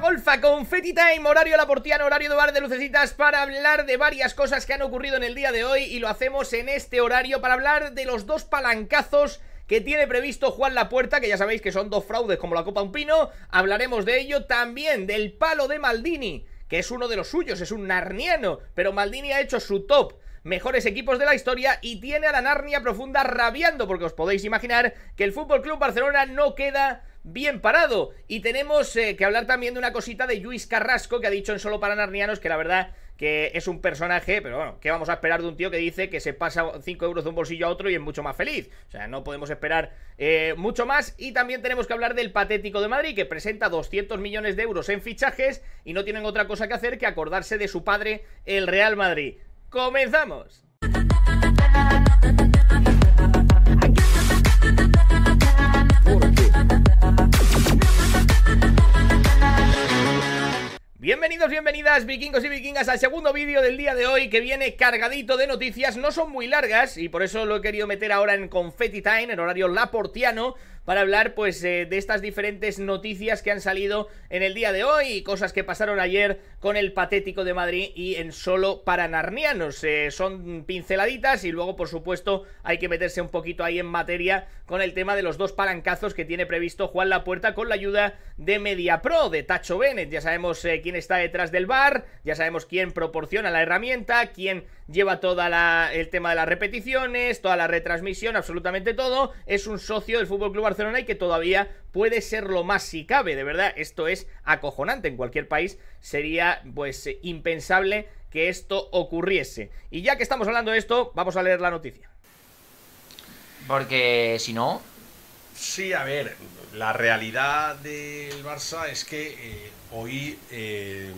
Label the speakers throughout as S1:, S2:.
S1: golfa, confetti time, horario La Portiana, horario de bar de lucecitas para hablar de varias cosas que han ocurrido en el día de hoy y lo hacemos en este horario para hablar de los dos palancazos que tiene previsto Juan la puerta que ya sabéis que son dos fraudes como la Copa Unpino, hablaremos de ello también, del palo de Maldini, que es uno de los suyos, es un narniano, pero Maldini ha hecho su top mejores equipos de la historia y tiene a la Narnia profunda rabiando porque os podéis imaginar que el Fútbol Club Barcelona no queda bien parado. Y tenemos eh, que hablar también de una cosita de Luis Carrasco, que ha dicho en Solo para Narnianos que la verdad que es un personaje, pero bueno, ¿qué vamos a esperar de un tío que dice que se pasa 5 euros de un bolsillo a otro y es mucho más feliz? O sea, no podemos esperar eh, mucho más. Y también tenemos que hablar del patético de Madrid, que presenta 200 millones de euros en fichajes y no tienen otra cosa que hacer que acordarse de su padre, el Real Madrid. ¡Comenzamos! Bienvenidos, bienvenidas, vikingos y vikingas, al segundo vídeo del día de hoy que viene cargadito de noticias, no son muy largas y por eso lo he querido meter ahora en Confetti Time, en horario laportiano, para hablar pues eh, de estas diferentes noticias que han salido en el día de hoy, y cosas que pasaron ayer con el patético de Madrid y en solo para narnianos. Eh, son pinceladitas y luego por supuesto hay que meterse un poquito ahí en materia con el tema de los dos palancazos que tiene previsto Juan Lapuerta con la ayuda de MediaPro, de Tacho Bennett. Ya sabemos eh, quién está detrás del bar, ya sabemos quién proporciona la herramienta, quién lleva todo el tema de las repeticiones, toda la retransmisión, absolutamente todo. Es un socio del Fútbol Club Barcelona y que todavía puede ser lo más si cabe. De verdad, esto es acojonante. En cualquier país sería pues eh, impensable que esto ocurriese. Y ya que estamos hablando de esto, vamos a leer la noticia. Porque si no. Sí, a ver, la realidad del Barça es que
S2: eh, hoy. Eh,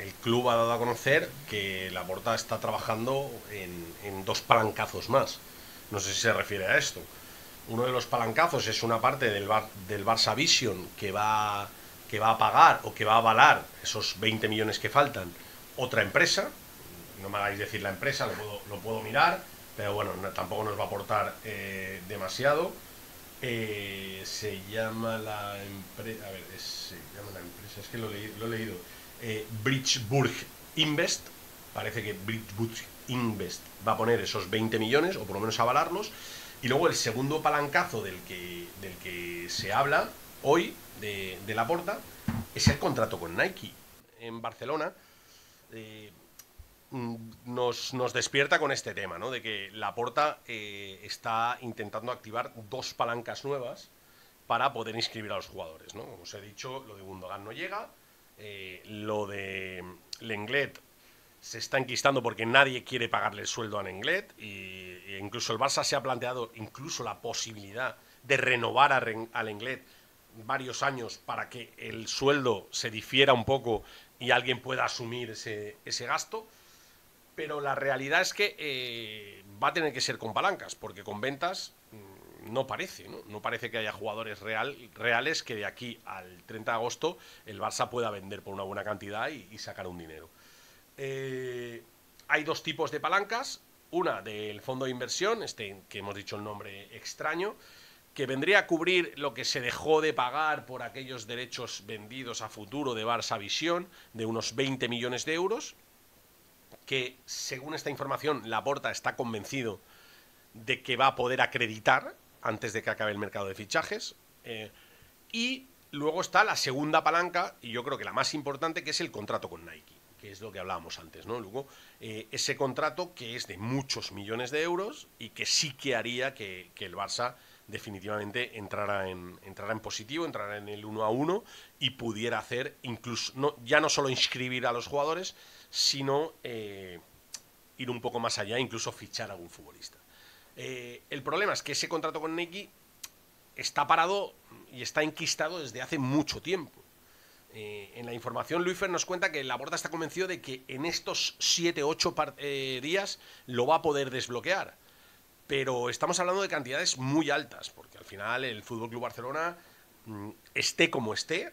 S2: el club ha dado a conocer que la Porta está trabajando en, dos palancazos más. No sé si se refiere a esto. Uno de los palancazos es una parte del, del Barça Vision que va, que va a pagar o que va a avalar esos 20 millones que faltan otra empresa. No me hagáis decir la empresa, lo puedo, mirar, pero bueno, tampoco nos va a aportar eh, demasiado. Eh, se llama la empresa. A ver, es, se llama la empresa, es que lo he leído eh, Bridgeburg Invest, parece que Bridgeburg Invest va a poner esos 20 millones, o por lo menos avalarlos, y luego el segundo palancazo del que, del que se habla hoy de, Laporta la porta es el contrato con Nike en Barcelona. Eh, nos, despierta con este tema, De que Laporta eh, está intentando activar dos palancas nuevas para poder inscribir a los jugadores, Como os he dicho, lo de Gundogan no llega, eh, lo de Lenglet se está enquistando porque nadie quiere pagarle el sueldo a Lenglet y, incluso el Barça se ha planteado incluso la posibilidad de renovar a, a Lenglet varios años para que el sueldo se difiera un poco y alguien pueda asumir ese, ese gasto. Pero la realidad es que eh, va a tener que ser con palancas, porque con ventas mm, no parece, ¿no? parece que haya jugadores real, reales que de aquí al 30 de agosto el Barça pueda vender por una buena cantidad y, sacar un dinero. Eh, hay dos tipos de palancas. Una del fondo de inversión, este que hemos dicho el nombre extraño, que vendría a cubrir lo que se dejó de pagar por aquellos derechos vendidos a futuro de Barça Visión, de unos 20 millones de euros, que según esta información Laporta está convencido de que va a poder acreditar antes de que acabe el mercado de fichajes. Eh, y luego está la segunda palanca, y yo creo que la más importante, que es el contrato con Nike, que es lo que hablábamos antes, ¿no? Luego, eh, ese contrato que es de muchos millones de euros y que sí que haría que, el Barça definitivamente entrara en, entrara en positivo, entrara en el 1 a uno y pudiera hacer incluso, no, ya no solo inscribir a los jugadores, sino eh, ir un poco más allá, incluso fichar a algún futbolista. Eh, el problema es que ese contrato con Nike está parado y está enquistado desde hace mucho tiempo. Eh, en la información, Luifer nos cuenta que la Borda está convencido de que en estos 7-8 eh, días lo va a poder desbloquear. Pero estamos hablando de cantidades muy altas, porque al final el Fútbol Club Barcelona, mm, esté como esté,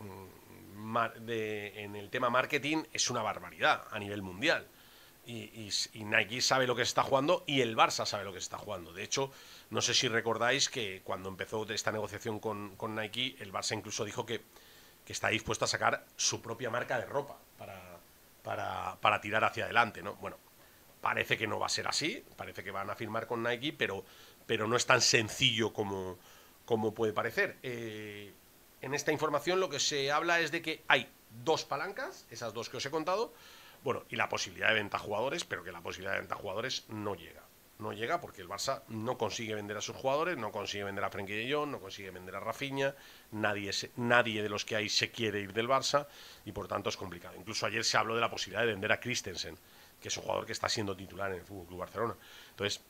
S2: mm, en el tema marketing es una barbaridad a nivel mundial y, Nike sabe lo que se está jugando y el Barça sabe lo que se está jugando. De hecho, no sé si recordáis que cuando empezó esta negociación con, Nike, el Barça incluso dijo que, está dispuesto a sacar su propia marca de ropa para, tirar hacia adelante, ¿no? Bueno, parece que no va a ser así, parece que van a firmar con Nike, pero, pero no es tan sencillo como, puede parecer. Eh, en esta información lo que se habla es de que hay dos palancas, esas dos que os he contado, bueno, y la posibilidad de venta a jugadores, pero que la posibilidad de venta a jugadores no llega. No llega porque el Barça no consigue vender a sus jugadores, no consigue vender a Frenkie de Jong, no consigue vender a Rafinha, nadie, nadie de los que hay se quiere ir del Barça y por tanto es complicado. Incluso ayer se habló de la posibilidad de vender a Christensen, que es un jugador que está siendo titular en el FC Barcelona. Entonces,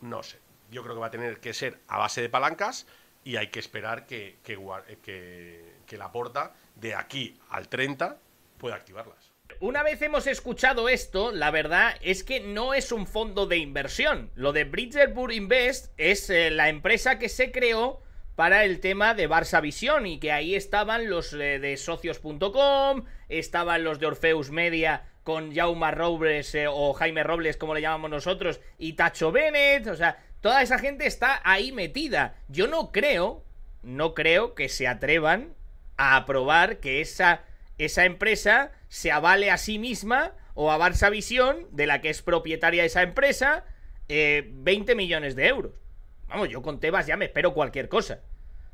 S2: no sé. Yo creo que va a tener que ser a base de palancas y hay que esperar que, que, eh, que, que la
S1: porta de aquí al 30 pueda activarlas. Una vez hemos escuchado esto, la verdad es que no es un fondo de inversión. Lo de Bridgerburg Invest es eh, la empresa que se creó para el tema de Barça Visión y que ahí estaban los eh, de socios.com, estaban los de Orfeus Media con Jaume Robles eh, o Jaime Robles, como le llamamos nosotros, y Tacho Bennett, o sea, toda esa gente está ahí metida. Yo no creo, no creo que se atrevan a aprobar que esa, esa empresa se avale a sí misma o a Barça Visión, de la que es propietaria esa empresa, 20 eh, millones de euros. Vamos, yo con Tebas ya me espero cualquier cosa.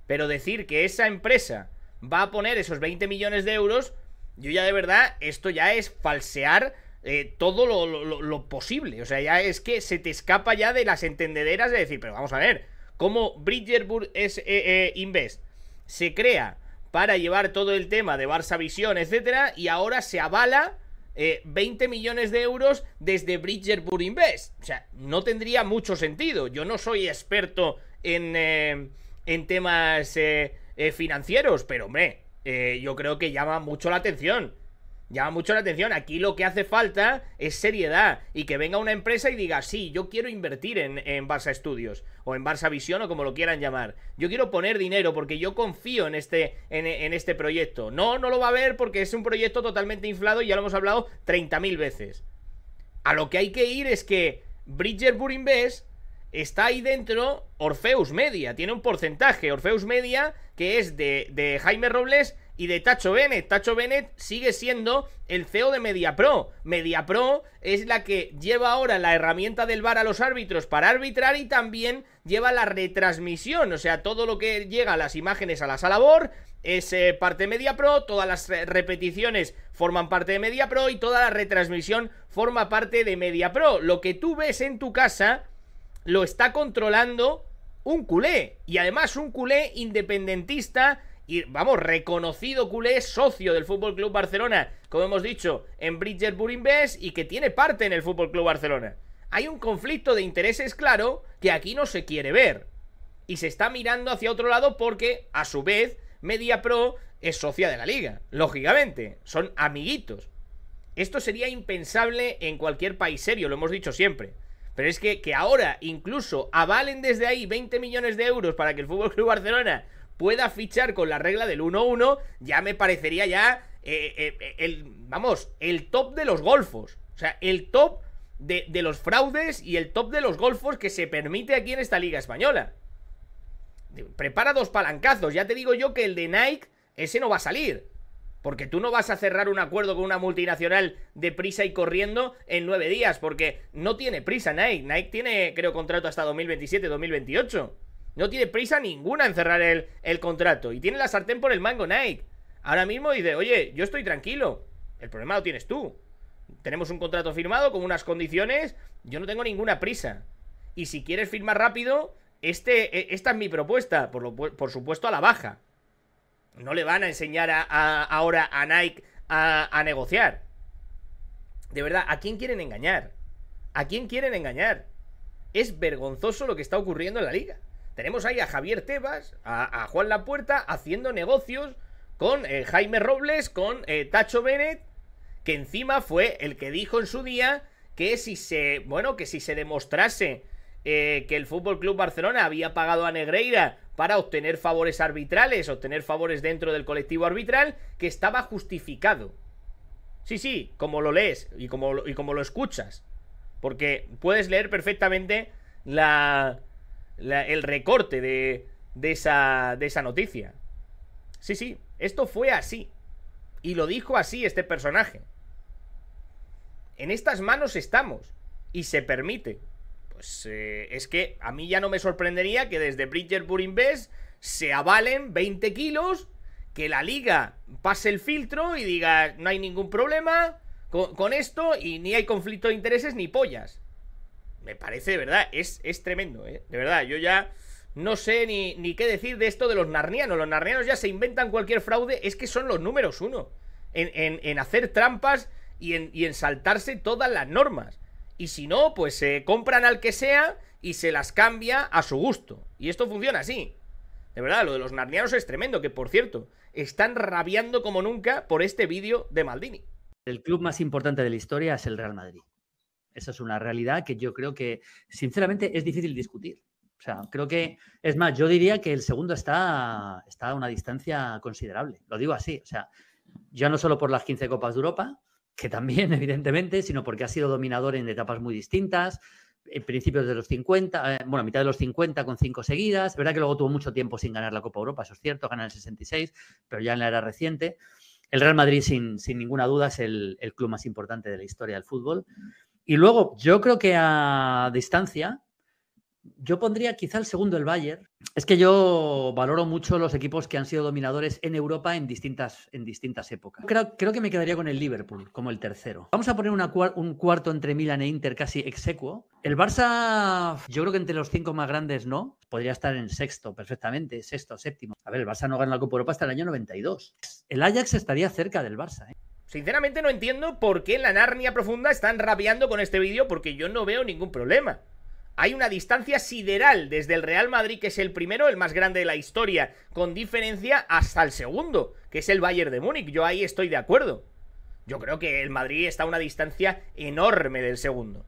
S1: Pero decir que esa empresa va a poner esos 20 millones de euros, yo ya de verdad, esto ya es falsear eh, todo lo, posible. O sea, ya es que se te escapa ya de las entendederas de decir, pero vamos a ver, ¿cómo bridgerburg es, eh, Invest se crea para llevar todo el tema de Barça Visión, etcétera, y ahora se avala 20 eh, millones de euros desde Bridgerburg Invest. O sea, no tendría mucho sentido. Yo no soy experto en, eh, en temas eh, financieros, pero hombre, yo creo que llama mucho la atención llama mucho la atención. Aquí lo que hace falta es seriedad y que venga una empresa y diga, sí, yo quiero invertir en, en Barça Estudios o en Barça Visión o como lo quieran llamar. Yo quiero poner dinero porque yo confío en este, en, este proyecto. No, no lo va a ver porque es un proyecto totalmente inflado y ya lo hemos hablado 30.000 veces. A lo que hay que ir es que Bridger Invest está ahí dentro Orfeus Media, tiene un porcentaje. Orfeus Media, que es de, de Jaime Robles y de Tacho Bennett. Tacho Bennett sigue siendo el CEO de MediaPro. MediaPro es la que lleva ahora la herramienta del VAR a los árbitros para arbitrar y también lleva la retransmisión. O sea, todo lo que llega a las imágenes a la sala BOR es eh, parte de MediaPro, todas las repeticiones forman parte de MediaPro y toda la retransmisión forma parte de MediaPro. Lo que tú ves en tu casa lo está controlando un culé. Y además un culé independentista y vamos, reconocido culé, socio del Fútbol Club Barcelona, como hemos dicho, en Bridger Invest y que tiene parte en el Fútbol Club Barcelona. Hay un conflicto de intereses claro que aquí no se quiere ver. Y se está mirando hacia otro lado porque, a su vez, MediaPro es socia de la liga, lógicamente, son amiguitos. Esto sería impensable en cualquier país serio, lo hemos dicho siempre. Pero es que, que ahora incluso avalen desde ahí 20 millones de euros para que el Fútbol Club Barcelona pueda fichar con la regla del 1-1, ya me parecería ya eh, eh, eh, el, vamos, el top de los golfos. O sea, el top de, los fraudes y el top de los golfos que se permite aquí en esta liga española. Prepara dos palancazos, ya te digo yo que el de Nike, ese no va a salir. Porque tú no vas a cerrar un acuerdo con una multinacional de prisa y corriendo en nueve días, porque no tiene prisa Nike. Nike tiene, creo, contrato hasta 2027-2028. No tiene prisa ninguna en cerrar el, el contrato. Y tiene la sartén por el mango Nike. Ahora mismo dice, oye, yo estoy tranquilo. El problema lo tienes tú. Tenemos un contrato firmado con unas condiciones. Yo no tengo ninguna prisa. Y si quieres firmar rápido, este, e, esta es mi propuesta. Por, lo, por supuesto, a la baja. No le van a enseñar a, ahora a Nike a negociar. De verdad, ¿a quién quieren engañar? ¿A quién quieren engañar? Es vergonzoso lo que está ocurriendo en la liga. Tenemos ahí a Javier Tebas, a, Juan Lapuerta, haciendo negocios con eh, Jaime Robles, con eh, Tacho Bennett, que encima fue el que dijo en su día que si se, bueno, que si se demostrase eh, que el Fútbol Club Barcelona había pagado a Negreira para obtener favores arbitrales, obtener favores dentro del colectivo arbitral, que estaba justificado. Sí, sí, como lo lees y como, y como lo escuchas. Porque puedes leer perfectamente la, el recorte de, esa, de esa noticia. Sí, sí, esto fue así. Y lo dijo así este personaje. En estas manos estamos. Y se permite. Pues eh, es que a mí ya no me sorprendería que desde Burin best se avalen 20 kilos, que la liga pase el filtro y diga no hay ningún problema con esto y ni hay conflicto de intereses ni pollas me parece, de verdad, es, tremendo, ¿eh? De verdad, yo ya no sé ni, qué decir de esto de los narnianos. Los narnianos ya se inventan cualquier fraude, es que son los números uno en, hacer trampas y en, saltarse todas las normas. Y si no, pues se compran al que sea y se las cambia a su gusto. Y esto funciona así. De verdad, lo de los narnianos es tremendo, que por cierto, están rabiando
S3: como nunca por este vídeo de Maldini. El club más importante de la historia es el Real Madrid. Esa es una realidad que yo creo que, sinceramente, es difícil discutir. O sea, creo que, es más, yo diría que el segundo está, está a una distancia considerable. Lo digo así. O sea, ya no solo por las 15 Copas de Europa, que también, evidentemente, sino porque ha sido dominador en etapas muy distintas, en principios de los 50, eh, bueno, a mitad de los 50 con cinco seguidas. Es verdad que luego tuvo mucho tiempo sin ganar la Copa Europa, eso es cierto, gana el 66, pero ya en la era reciente. El Real Madrid, sin, sin ninguna duda, es el, el, club más importante de la historia del fútbol. Y luego, yo creo que a distancia, yo pondría quizá el segundo el Bayern. Es que yo valoro mucho los equipos que han sido dominadores en Europa en distintas, en distintas épocas. Creo, creo que me quedaría con el Liverpool como el tercero. Vamos a poner un cuarto entre Milan e Inter casi execuo. El Barça, yo creo que entre los cinco más grandes no. Podría estar en sexto perfectamente, sexto, séptimo. A ver, el Barça no gana la Copa Europa hasta el año 92. El Ajax estaría cerca del Barça. ¿eh? Sinceramente no entiendo por qué en la Narnia profunda están rapeando
S1: con este vídeo porque yo no veo ningún problema. Hay una distancia sideral desde el Real Madrid, que es el primero, el más grande de la historia, con diferencia hasta el segundo, que es el Bayern de Múnich. Yo ahí estoy de acuerdo. Yo creo que el Madrid está a una distancia enorme del segundo.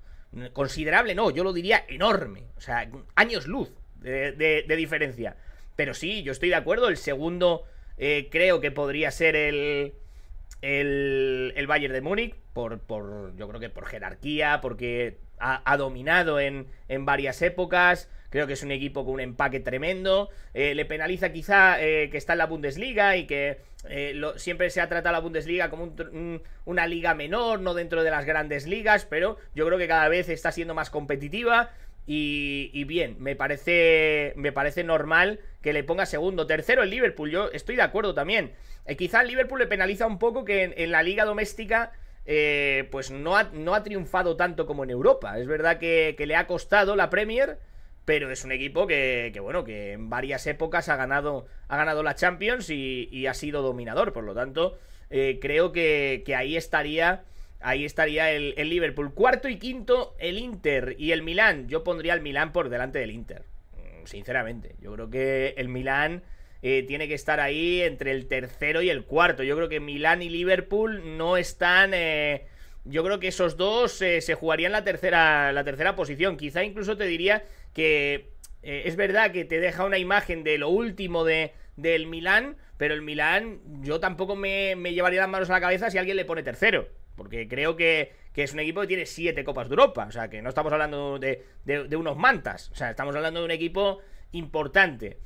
S1: Considerable, no, yo lo diría enorme. O sea, años luz de, diferencia. Pero sí, yo estoy de acuerdo. El segundo eh, creo que podría ser el, el, el Bayern de Múnich, por, yo creo que por jerarquía, porque ha, dominado en, varias épocas, creo que es un equipo con un empaque tremendo, eh, le penaliza quizá eh, que está en la Bundesliga y que eh, siempre se ha tratado la Bundesliga como una liga menor, no dentro de las grandes ligas, pero yo creo que cada vez está siendo más competitiva. Y, bien, me parece, me parece normal que le ponga segundo. Tercero el Liverpool, yo estoy de acuerdo también. Eh, quizá el Liverpool le penaliza un poco que en, la liga doméstica eh, pues no ha, triunfado tanto como en Europa. Es verdad que, le ha costado la Premier, pero es un equipo que, bueno, que en varias épocas ha ganado, ha ganado la Champions y, ha sido dominador. Por lo tanto, eh, creo que ahí estaría Ahí estaría el, Liverpool. Cuarto y quinto, el Inter y el Milán. Yo pondría el Milán por delante del Inter. Mm, sinceramente, yo creo que el Milán eh, tiene que estar ahí entre el tercero y el cuarto. Yo creo que Milán y Liverpool no están... Eh, yo creo que esos dos eh, se jugarían la tercera, la tercera posición. Quizá incluso te diría que es verdad que te deja una imagen de lo último de, del Milán, pero el Milán yo tampoco me llevaría las manos a la cabeza si alguien le pone tercero. Porque creo que, es un equipo que tiene siete Copas de Europa. O sea, que no estamos hablando de, unos mantas. O sea, estamos hablando de un equipo importante.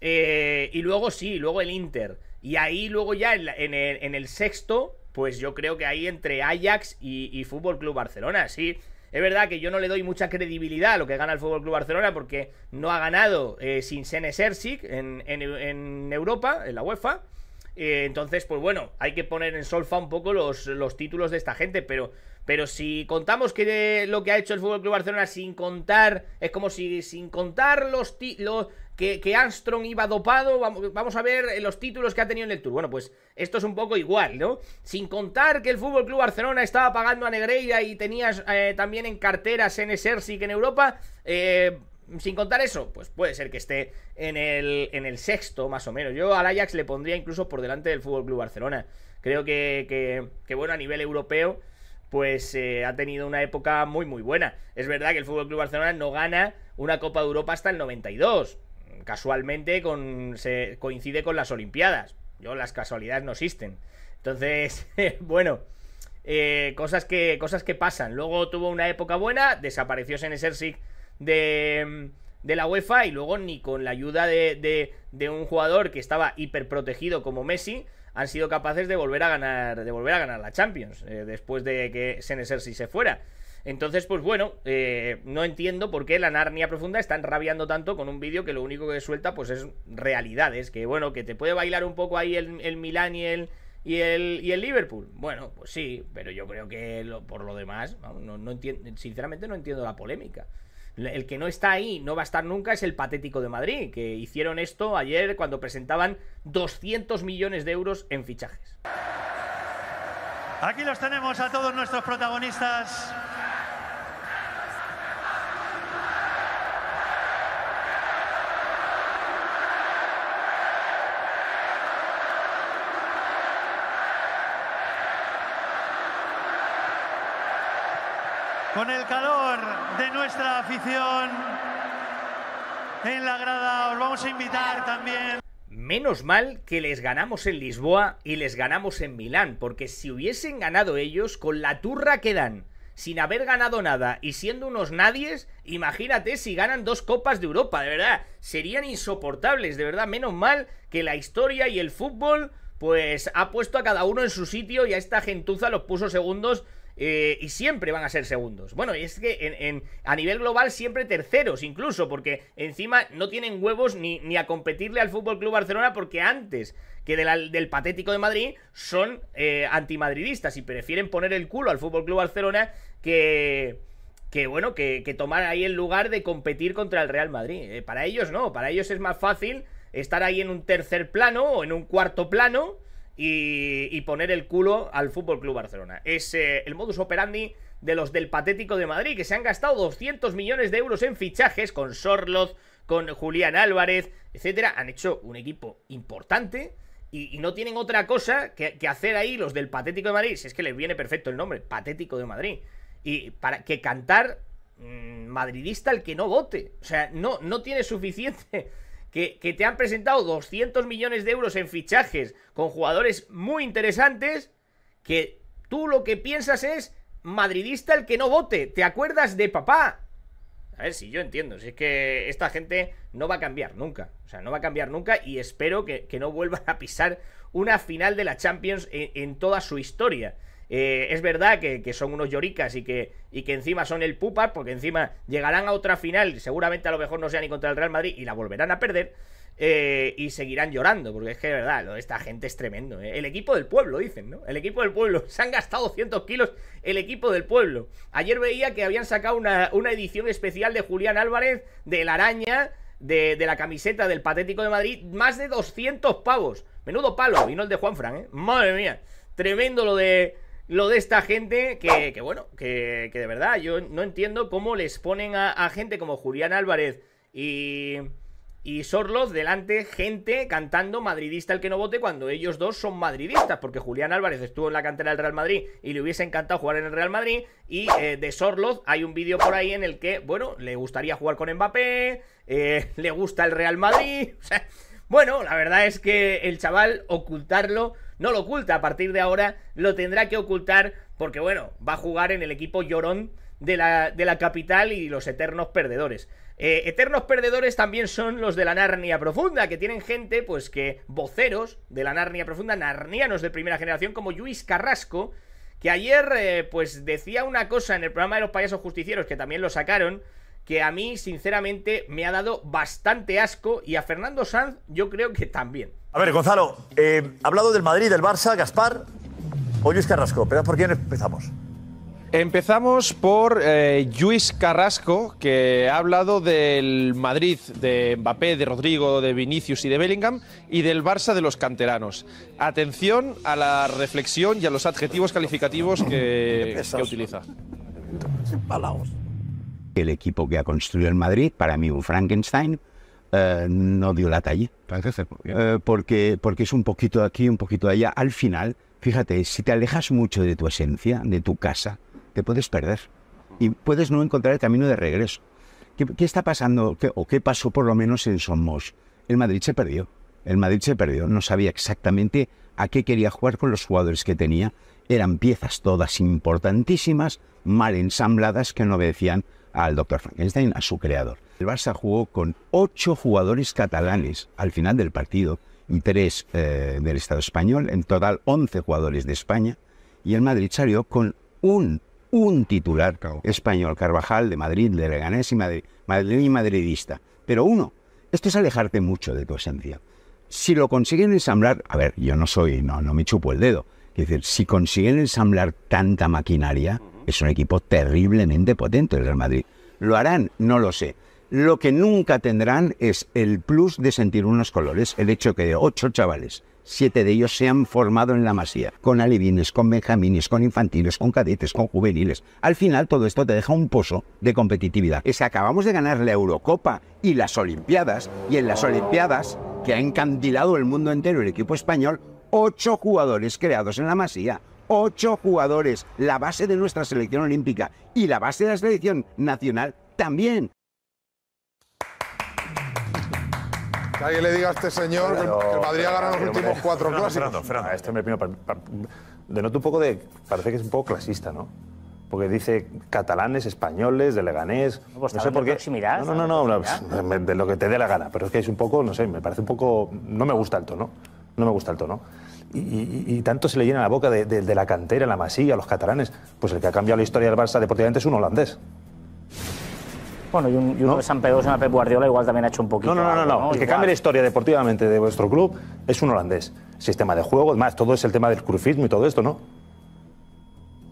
S1: Eh, y luego sí, luego el Inter. Y ahí luego ya en, el, sexto, pues yo creo que ahí entre Ajax y, y Fútbol Club Barcelona, sí. Es verdad que yo no le doy mucha credibilidad a lo que gana el Fútbol Club Barcelona porque no ha ganado eh, sin Sene Sersic en Europa, en la UEFA. Eh, entonces, pues bueno, hay que poner en solfa un poco los, los títulos de esta gente, pero... Pero si contamos que de lo que ha hecho el Fútbol Club Barcelona sin contar, es como si sin contar los, títulos que, Armstrong iba dopado, vamos, vamos, a ver los títulos que ha tenido en el Tour. Bueno, pues esto es un poco igual, ¿no? Sin contar que el Fútbol Club Barcelona estaba pagando a Negreira y tenías eh, también en carteras en que en Europa, eh, sin contar eso, pues puede ser que esté en el, en el sexto, más o menos. Yo al Ajax le pondría incluso por delante del Fútbol Club Barcelona. Creo que, bueno, a nivel europeo, pues eh, ha tenido una época muy, muy buena. Es verdad que el Fútbol Club Barcelona no gana una Copa de Europa hasta el 92. Casualmente con, se coincide con las Olimpiadas. Yo, las casualidades no existen. Entonces, bueno. Eh, cosas, que, cosas que pasan. Luego tuvo una época buena, desapareció Senesersic Mm, de, la UEFA y luego ni con la ayuda de, de, un jugador que estaba hiperprotegido como Messi han sido capaces de volver a ganar, de volver a ganar la Champions eh, después de que Senesersi se fuera. Entonces, pues bueno, eh, no entiendo por qué la Narnia Profunda están rabiando tanto con un vídeo que lo único que suelta pues es realidades, que bueno, que te puede bailar un poco ahí el, el Milán y el, y el, Liverpool. Bueno, pues sí, pero yo creo que por lo demás, sinceramente no entiendo la polémica. El que no está ahí, no va a estar nunca, es el patético de Madrid, que hicieron esto ayer cuando presentaban 200 millones de euros en fichajes.
S3: Aquí los tenemos a todos nuestros protagonistas. con el calor nuestra afición en la
S1: grada. Os vamos a invitar también. Menos mal que les ganamos en Lisboa y les ganamos en Milán, porque si hubiesen ganado ellos, con la turra que dan, sin haber ganado nada y siendo unos nadies, imagínate si ganan dos copas de Europa, de verdad, serían insoportables, de verdad, menos mal que la historia y el fútbol pues ha puesto a cada uno en su sitio y a esta gentuza los puso segundos eh, y siempre van a ser segundos. Bueno, es que en, a nivel global siempre terceros, incluso, porque encima no tienen huevos ni, ni a competirle al Fútbol Club Barcelona, porque antes que del patético de Madrid son eh, antimadridistas y prefieren poner el culo al Fútbol Club Barcelona que. Que bueno, que, tomar ahí el lugar de competir contra el Real Madrid. Eh, para ellos no, para ellos es más fácil estar ahí en un tercer plano o en un cuarto plano y, poner el culo al Fútbol Club Barcelona. Es eh, el modus operandi de los del patético de Madrid, que se han gastado 200 millones de euros en fichajes con Sorloz, con Julián Álvarez, etcétera. Han hecho un equipo importante. Y, no tienen otra cosa que, hacer ahí los del Patético de Madrid, si es que les viene perfecto el nombre, Patético de Madrid. Y para que cantar mm, madridista el que no vote. O sea, no, no tiene suficiente que, te han presentado 200 millones de euros en fichajes con jugadores muy interesantes, que tú lo que piensas es madridista el que no vote, ¿te acuerdas de papá? A ver, si yo entiendo, si es que esta gente no va a cambiar nunca, o sea, no va a cambiar nunca y espero que, no vuelvan a pisar una final de la Champions en toda su historia. Eh, es verdad que, son unos lloricas y que, y que encima son el pupa, porque encima llegarán a otra final, seguramente a lo mejor no sean ni contra el Real Madrid y la volverán a perder. Eh, y seguirán llorando, porque es que es verdad, esta gente es tremendo. ¿eh? El equipo del pueblo, dicen, ¿no? El equipo del pueblo. Se han gastado 200 kilos el equipo del pueblo. Ayer veía que habían sacado una, edición especial de Julián Álvarez, de la araña, de, de, la camiseta del Patético de Madrid, más de 200 pavos. Menudo palo, y no el de Juan Fran, ¿eh? Madre mía, tremendo lo de lo de esta gente que, bueno, que, de verdad yo no entiendo cómo les ponen a, gente como Julián Álvarez y, y Sorloz delante gente cantando madridista el que no vote cuando ellos dos son madridistas, porque Julián Álvarez estuvo en la cantera del Real Madrid y le hubiese encantado jugar en el Real Madrid y eh, de Sorloz hay un vídeo por ahí en el que, bueno, le gustaría jugar con Mbappé, eh, le gusta el Real Madrid, bueno, la verdad es que el chaval ocultarlo no lo oculta. A partir de ahora lo tendrá que ocultar porque, bueno, va a jugar en el equipo llorón de la, capital y los eternos perdedores. Eh, eternos perdedores también son los de la Narnia Profunda, que tienen gente, pues que voceros de la Narnia Profunda, narnianos de primera generación, como Luis Carrasco, que ayer, eh, pues decía una cosa en el programa de los payasos justicieros, que también lo sacaron, que a mí, sinceramente, me ha dado bastante asco y a Fernando Sanz yo creo que también. A ver, Gonzalo,
S3: eh, ¿ha hablado del Madrid, del Barça,
S4: Gaspar o Luis Carrasco, pero ¿por quién empezamos?
S2: Empezamos por eh, Luis Carrasco, que ha hablado del Madrid, de Mbappé, de Rodrigo, de Vinicius y de Bellingham, y del Barça de los canteranos. Atención a la reflexión y a los adjetivos calificativos que, utiliza. Sin
S4: el equipo que ha construido el Madrid, para mí un Frankenstein, eh, no dio la talla. Eh, porque, porque es un poquito aquí, un poquito de allá. Al final, fíjate, si te alejas mucho de tu esencia, de tu casa, te puedes perder y puedes no encontrar el camino de regreso. ¿Qué, está pasando o qué pasó por lo menos en Somos? El Madrid se perdió. El Madrid se perdió. No sabía exactamente a qué quería jugar con los jugadores que tenía. Eran piezas todas importantísimas, mal ensambladas, que no obedecían al doctor Frankenstein, a su creador. El Barça jugó con ocho jugadores catalanes al final del partido y tres eh, del Estado español, en total 11 jugadores de España, y el Madrid salió con un, un titular español, Carvajal, de Madrid, de Leganés y Madrid, Madrid y madridista, pero uno. Esto es alejarte mucho de tu esencia. Si lo consiguen ensamblar, a ver, yo no soy, no, no me chupo el dedo, es decir, si consiguen ensamblar tanta maquinaria, es un equipo terriblemente potente el Real Madrid. ¿Lo harán? No lo sé. Lo que nunca tendrán es el plus de sentir unos colores, el hecho que ocho chavales, siete de ellos se han formado en la masía, con alevines, con benjamines, con infantiles, con cadetes, con juveniles. Al final todo esto te deja un pozo de competitividad. Es que acabamos de ganar la Eurocopa y las Olimpiadas, y en las Olimpiadas, que ha encandilado el mundo entero el equipo español, ocho jugadores creados en la masía ocho jugadores, la base de nuestra selección olímpica y la base de la selección nacional también.
S5: Que alguien le diga a este señor que Madrid ha ganado los últimos cuatro clásicos. Fernando, Fernando. Ah, este me
S4: denoto un poco de... Parece que es un poco clasista, ¿no? Porque dice catalanes, españoles, de Leganés... no pues sé por qué... no, no, no de lo que te dé la gana. Pero es que es un poco, no sé, me parece un poco... No me gusta el tono. No me gusta el tono y, tanto se le llena la boca de, de, la cantera, la masilla, los catalanes. Pues el que ha cambiado la historia del Barça deportivamente es un holandés.
S1: Bueno, y, un, uno de San Pedro, una Pep Guardiola, igual también ha hecho un poquito. No, no, no, El que cambia
S4: la historia deportivamente de vuestro club es un holandés. Sistema de juego, además, todo es el tema del crufismo y todo esto, ¿no?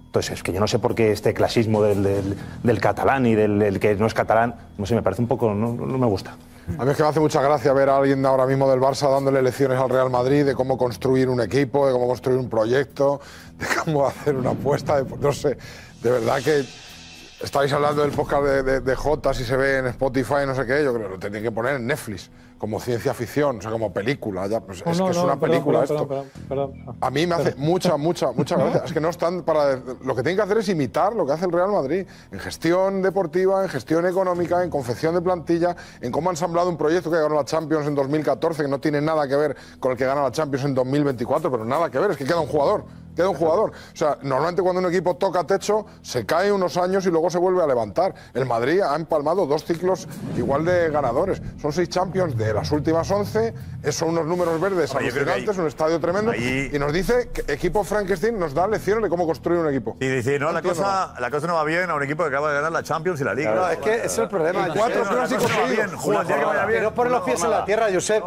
S4: Entonces, es que yo no sé por qué este clasismo del, catalán y del, que no es catalán, no sé, me parece un poco, no me gusta.
S5: A mí es que me hace mucha gracia ver a alguien ahora mismo del Barça dándole lecciones al Real Madrid de cómo construir un equipo, de cómo construir un proyecto, de cómo hacer una apuesta, no sé, de verdad que estáis hablando del podcast de, de, J, si se ve en Spotify, no sé qué, yo creo que lo tenéis que poner en Netflix como ciencia ficción, o sea, como película. Ya, pues, es que es una película esto. a mí me hace mucha, mucha, mucha gracia. Es que no están para. Lo que tienen que hacer es imitar lo que hace el Real Madrid en gestión deportiva, en gestión económica, en confección de plantilla, en cómo han ensamblado un proyecto que ganó la Champions en 2014, que no tiene nada que ver con el que gana la Champions en 2024, pero nada que ver, es que queda un jugador queda un jugador. O sea, normalmente cuando un equipo toca techo, se cae unos años y luego se vuelve a levantar. El Madrid ha empalmado dos ciclos igual de ganadores. Son seis champions de las últimas once, son unos números verdes Hay un estadio tremendo. Y nos dice que equipo Frankenstein nos da lecciones de cómo construir un equipo. Y dice, no, la, cosa,
S3: no va bien a un equipo que
S4: acaba de ganar la Champions y la Liga. no, es que es el problema. Y cuatro clásicos no poner los pies en la tierra, Josep.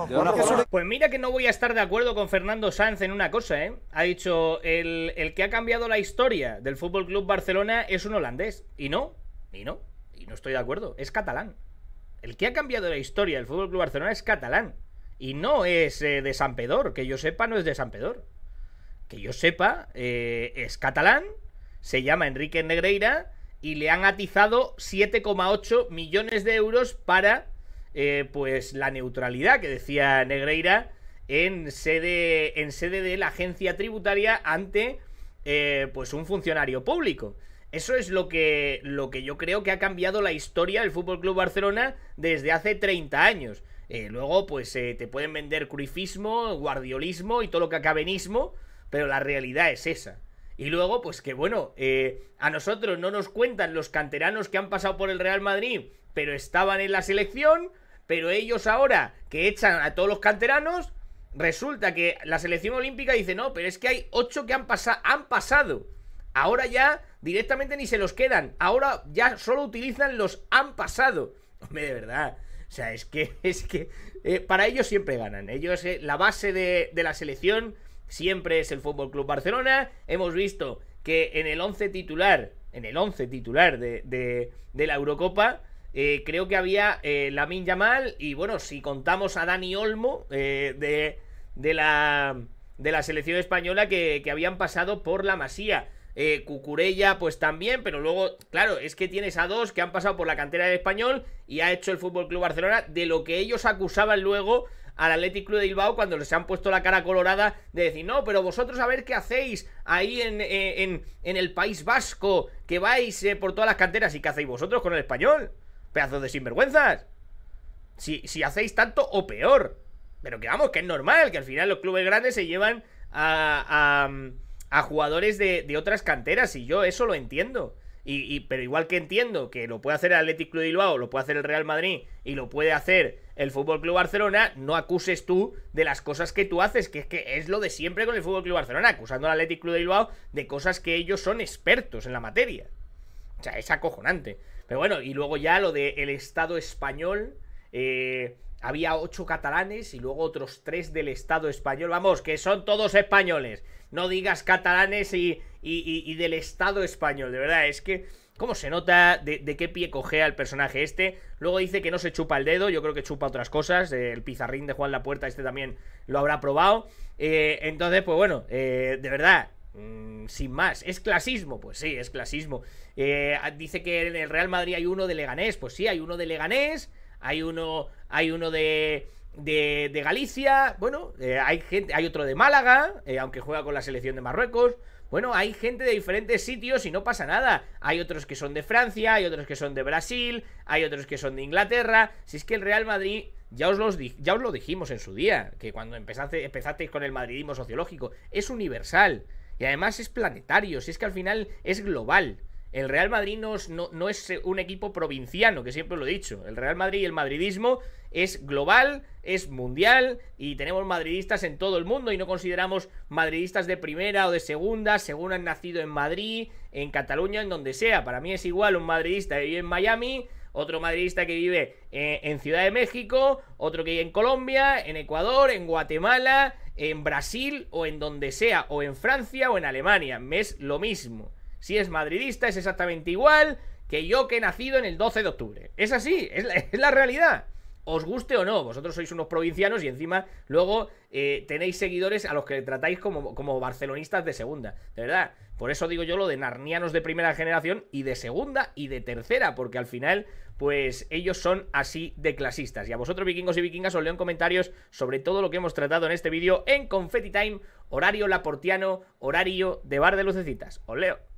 S1: Pues mira que no voy a estar de acuerdo con Fernando Sanz en una cosa, ¿eh? Ha dicho... Eh, el, que ha cambiado la historia del Fútbol Club Barcelona es un holandés. Y no, y no, y no estoy de acuerdo, es catalán. El que ha cambiado la historia del Fútbol Club Barcelona es catalán. Y no es eh, de San que yo sepa, no es de San Que yo sepa, eh, es catalán, se llama Enrique Negreira y le han atizado 7,8 millones de euros para eh, pues la neutralidad que decía Negreira en sede, en sede de la agencia tributaria ante eh, pues un funcionario público. Eso es lo que, lo que yo creo que ha cambiado la historia del Fútbol Club Barcelona desde hace 30 años. Eh, luego, pues eh, te pueden vender cruifismo, guardiolismo y todo lo que acabenismo, pero la realidad es esa. Y luego, pues que bueno, a nosotros no nos cuentan los canteranos que han pasado por el Real Madrid, pero estaban en la selección, pero ellos ahora que echan a todos los canteranos, resulta que la selección olímpica dice, no, pero es que hay ocho que han, pasa han pasado. Ahora ya directamente ni se los quedan. Ahora ya solo utilizan los han pasado. Hombre, de verdad. O sea, es que, es que eh, para ellos siempre ganan. Ellos, eh, la base de, la selección siempre es el FC Barcelona. Hemos visto que en el 11 titular, en el 11 titular de, de, la Eurocopa, eh, creo que había Lamin Yamal. Y bueno, si contamos a Dani Olmo de, de la, de la selección española que, habían pasado por la Masía. Eh, Cucurella, pues también, pero luego, claro, es que tienes a dos que han pasado por la cantera del español y ha hecho el Fútbol Club Barcelona de lo que ellos acusaban luego al Atlético Club de Bilbao cuando les han puesto la cara colorada de decir, no, pero vosotros a ver qué hacéis ahí en, en, el País Vasco, que vais eh, por todas las canteras y qué hacéis vosotros con el español, pedazos de sinvergüenzas, si, si hacéis tanto o peor. Pero que vamos, que es normal, que al final los clubes grandes se llevan a, jugadores de, otras canteras y yo eso lo entiendo. Y, pero igual que entiendo que lo puede hacer el Athletic Club de Bilbao, lo puede hacer el Real Madrid y lo puede hacer el Fútbol Club Barcelona, no acuses tú de las cosas que tú haces, que es que es lo de siempre con el Fútbol Club Barcelona, acusando al Athletic Club de Bilbao de cosas que ellos son expertos en la materia. O sea, es acojonante. Pero bueno, y luego ya lo del estado español. Eh, había ocho catalanes y luego otros tres del Estado español. Vamos, que son todos españoles. No digas catalanes y, y, del Estado español. De verdad, es que... ¿Cómo se nota de, qué pie cogea el personaje este? Luego dice que no se chupa el dedo, yo creo que chupa otras cosas. el pizarrín de Juan La Puerta, este también lo habrá probado. Eh, entonces, pues bueno, eh, de verdad, mm, sin más. ¿Es clasismo? Pues sí, es clasismo. Eh, dice que en el Real Madrid hay uno de Leganés, pues sí, hay uno de Leganés hay uno, hay uno de, de, Galicia, bueno, eh, hay, gente, hay otro de Málaga, eh, aunque juega con la selección de Marruecos. Bueno, hay gente de diferentes sitios y no pasa nada. Hay otros que son de Francia, hay otros que son de Brasil, hay otros que son de Inglaterra. Si es que el Real Madrid, ya os, ya os lo dijimos en su día, que cuando empezaste, empezasteis con el madridismo sociológico, es universal. Y además es planetario, si es que al final es global el Real Madrid no, es un equipo provinciano, que siempre lo he dicho. El Real Madrid y el madridismo es global, es mundial y tenemos madridistas en todo el mundo y no consideramos madridistas de primera o de segunda, según han nacido en Madrid, en Cataluña, en donde sea. Para mí es igual un madridista que vive en Miami, otro madridista que vive eh, en Ciudad de México, otro que vive en Colombia, en Ecuador, en Guatemala, en Brasil o en donde sea, o en Francia o en Alemania. Me es lo mismo si es madridista, es exactamente igual que yo que he nacido en el 12 de octubre. Es así, es la, realidad. Os guste o no, vosotros sois unos provincianos y encima luego eh, tenéis seguidores a los que tratáis como, como barcelonistas de segunda. De verdad, por eso digo yo lo de narnianos de primera generación y de segunda y de tercera, porque al final pues ellos son así de clasistas. Y a vosotros, vikingos y vikingas, os leo en comentarios sobre todo lo que hemos tratado en este vídeo en Confetti Time, horario laportiano, horario de bar de lucecitas. Os leo.